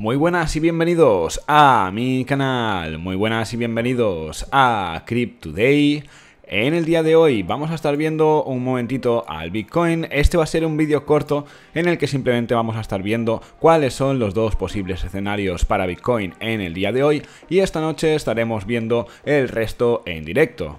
Muy buenas y bienvenidos a mi canal, muy buenas y bienvenidos a Cryptoday. Today. En el día de hoy vamos a estar viendo un momentito al Bitcoin, este va a ser un vídeo corto en el que simplemente vamos a estar viendo cuáles son los dos posibles escenarios para Bitcoin en el día de hoy y esta noche estaremos viendo el resto en directo.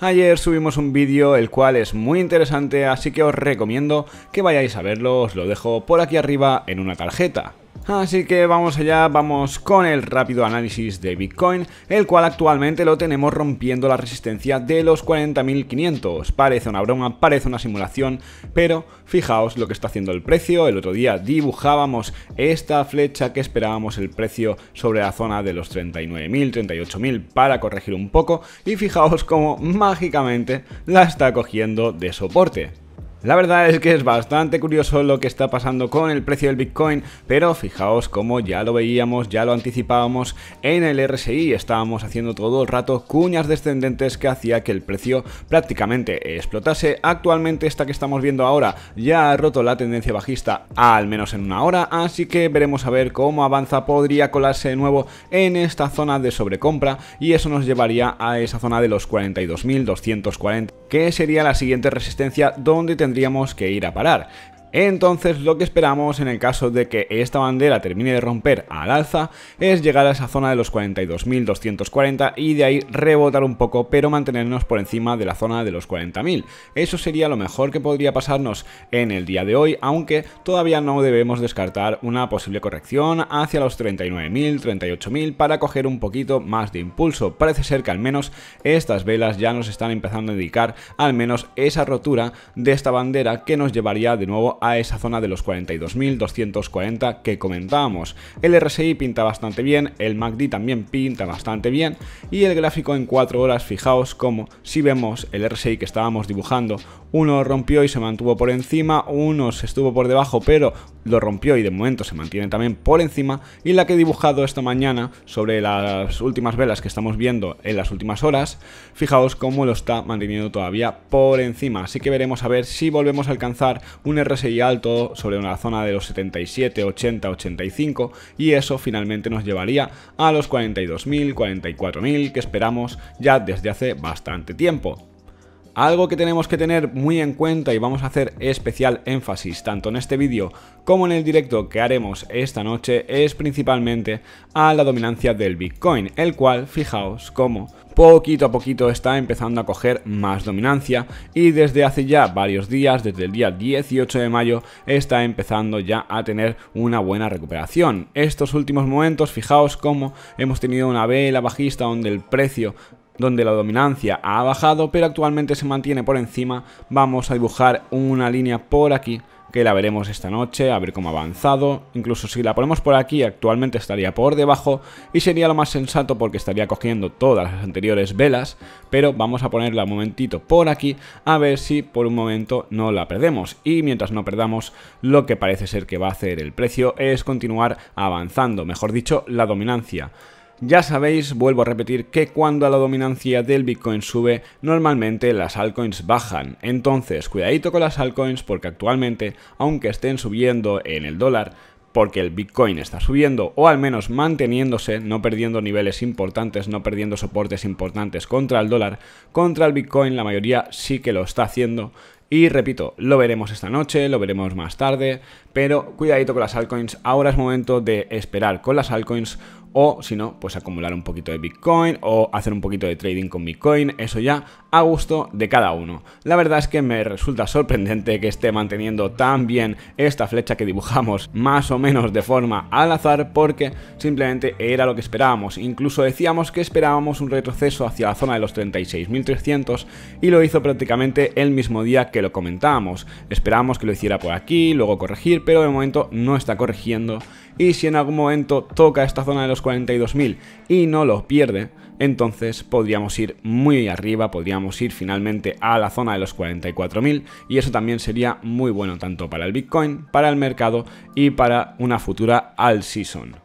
Ayer subimos un vídeo el cual es muy interesante así que os recomiendo que vayáis a verlo, os lo dejo por aquí arriba en una tarjeta. Así que vamos allá, vamos con el rápido análisis de Bitcoin, el cual actualmente lo tenemos rompiendo la resistencia de los 40.500. Parece una broma, parece una simulación, pero fijaos lo que está haciendo el precio. El otro día dibujábamos esta flecha que esperábamos el precio sobre la zona de los 39.000, 38.000 para corregir un poco y fijaos cómo mágicamente la está cogiendo de soporte. La verdad es que es bastante curioso lo que está pasando con el precio del Bitcoin, pero fijaos como ya lo veíamos, ya lo anticipábamos en el RSI, estábamos haciendo todo el rato cuñas descendentes que hacía que el precio prácticamente explotase. Actualmente esta que estamos viendo ahora ya ha roto la tendencia bajista al menos en una hora, así que veremos a ver cómo avanza, podría colarse de nuevo en esta zona de sobrecompra y eso nos llevaría a esa zona de los 42.240, que sería la siguiente resistencia donde tendríamos tendríamos que ir a parar. Entonces lo que esperamos en el caso de que esta bandera termine de romper al alza es llegar a esa zona de los 42.240 y de ahí rebotar un poco pero mantenernos por encima de la zona de los 40.000. Eso sería lo mejor que podría pasarnos en el día de hoy aunque todavía no debemos descartar una posible corrección hacia los 39.000, 38.000 para coger un poquito más de impulso. Parece ser que al menos estas velas ya nos están empezando a indicar al menos esa rotura de esta bandera que nos llevaría de nuevo a esa zona de los 42.240 que comentábamos. El RSI pinta bastante bien, el MACD también pinta bastante bien y el gráfico en 4 horas, fijaos como si vemos el RSI que estábamos dibujando, uno rompió y se mantuvo por encima, uno se estuvo por debajo pero lo rompió y de momento se mantiene también por encima y la que he dibujado esta mañana sobre las últimas velas que estamos viendo en las últimas horas, fijaos cómo lo está manteniendo todavía por encima, así que veremos a ver si volvemos a alcanzar un RSI y alto sobre una zona de los 77, 80, 85 y eso finalmente nos llevaría a los 42.000, 44.000 que esperamos ya desde hace bastante tiempo. Algo que tenemos que tener muy en cuenta y vamos a hacer especial énfasis tanto en este vídeo como en el directo que haremos esta noche es principalmente a la dominancia del Bitcoin, el cual, fijaos cómo poquito a poquito está empezando a coger más dominancia y desde hace ya varios días, desde el día 18 de mayo, está empezando ya a tener una buena recuperación. Estos últimos momentos, fijaos cómo hemos tenido una vela bajista donde el precio donde la dominancia ha bajado, pero actualmente se mantiene por encima. Vamos a dibujar una línea por aquí que la veremos esta noche, a ver cómo ha avanzado. Incluso si la ponemos por aquí, actualmente estaría por debajo y sería lo más sensato porque estaría cogiendo todas las anteriores velas, pero vamos a ponerla un momentito por aquí a ver si por un momento no la perdemos. Y mientras no perdamos, lo que parece ser que va a hacer el precio es continuar avanzando, mejor dicho, la dominancia. Ya sabéis, vuelvo a repetir, que cuando la dominancia del Bitcoin sube, normalmente las altcoins bajan. Entonces, cuidadito con las altcoins porque actualmente, aunque estén subiendo en el dólar, porque el Bitcoin está subiendo o al menos manteniéndose, no perdiendo niveles importantes, no perdiendo soportes importantes contra el dólar, contra el Bitcoin la mayoría sí que lo está haciendo y repito, lo veremos esta noche, lo veremos más tarde, pero cuidadito con las altcoins, ahora es momento de esperar con las altcoins o si no, pues acumular un poquito de Bitcoin o hacer un poquito de trading con Bitcoin, eso ya a gusto de cada uno. La verdad es que me resulta sorprendente que esté manteniendo tan bien esta flecha que dibujamos más o menos de forma al azar porque simplemente era lo que esperábamos. Incluso decíamos que esperábamos un retroceso hacia la zona de los 36.300 y lo hizo prácticamente el mismo día que lo comentábamos Esperamos que lo hiciera por aquí, luego corregir, pero de momento no está corrigiendo. Y si en algún momento toca esta zona de los 42.000 y no lo pierde, entonces podríamos ir muy arriba, podríamos ir finalmente a la zona de los 44.000 y eso también sería muy bueno tanto para el Bitcoin, para el mercado y para una futura all season.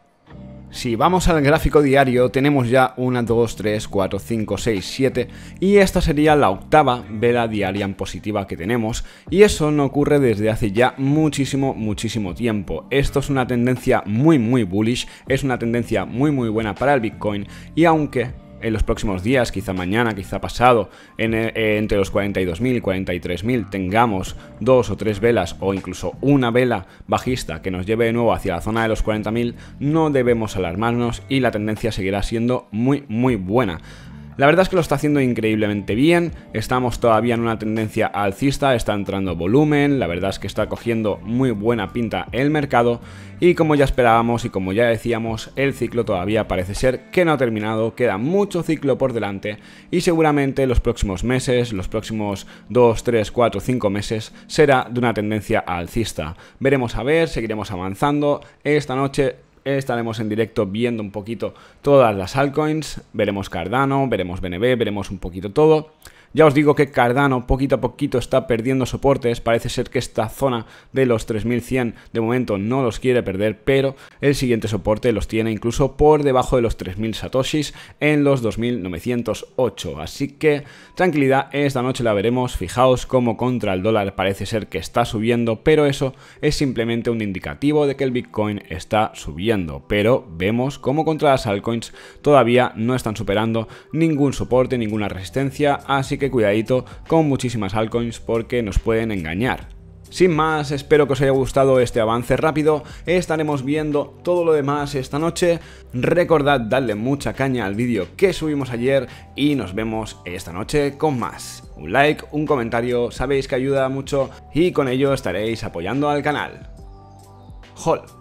Si vamos al gráfico diario, tenemos ya 1, 2, 3, 4, 5, 6, 7 y esta sería la octava vela diaria en positiva que tenemos y eso no ocurre desde hace ya muchísimo, muchísimo tiempo. Esto es una tendencia muy, muy bullish, es una tendencia muy, muy buena para el Bitcoin y aunque en los próximos días, quizá mañana, quizá pasado, eh, entre los 42.000 y 43.000 tengamos dos o tres velas o incluso una vela bajista que nos lleve de nuevo hacia la zona de los 40.000, no debemos alarmarnos y la tendencia seguirá siendo muy muy buena. La verdad es que lo está haciendo increíblemente bien, estamos todavía en una tendencia alcista, está entrando volumen, la verdad es que está cogiendo muy buena pinta el mercado y como ya esperábamos y como ya decíamos, el ciclo todavía parece ser que no ha terminado, queda mucho ciclo por delante y seguramente los próximos meses, los próximos 2, 3, 4, 5 meses será de una tendencia alcista. Veremos a ver, seguiremos avanzando. Esta noche Estaremos en directo viendo un poquito todas las altcoins, veremos Cardano, veremos BNB, veremos un poquito todo. Ya os digo que Cardano poquito a poquito está perdiendo soportes, parece ser que esta zona de los 3100 de momento no los quiere perder, pero el siguiente soporte los tiene incluso por debajo de los 3000 satoshis en los 2908. Así que tranquilidad, esta noche la veremos, fijaos cómo contra el dólar parece ser que está subiendo, pero eso es simplemente un indicativo de que el Bitcoin está subiendo, pero vemos cómo contra las altcoins todavía no están superando ningún soporte, ninguna resistencia, así que cuidadito con muchísimas altcoins porque nos pueden engañar. Sin más, espero que os haya gustado este avance rápido, estaremos viendo todo lo demás esta noche, recordad darle mucha caña al vídeo que subimos ayer y nos vemos esta noche con más. Un like, un comentario, sabéis que ayuda mucho y con ello estaréis apoyando al canal. Hall.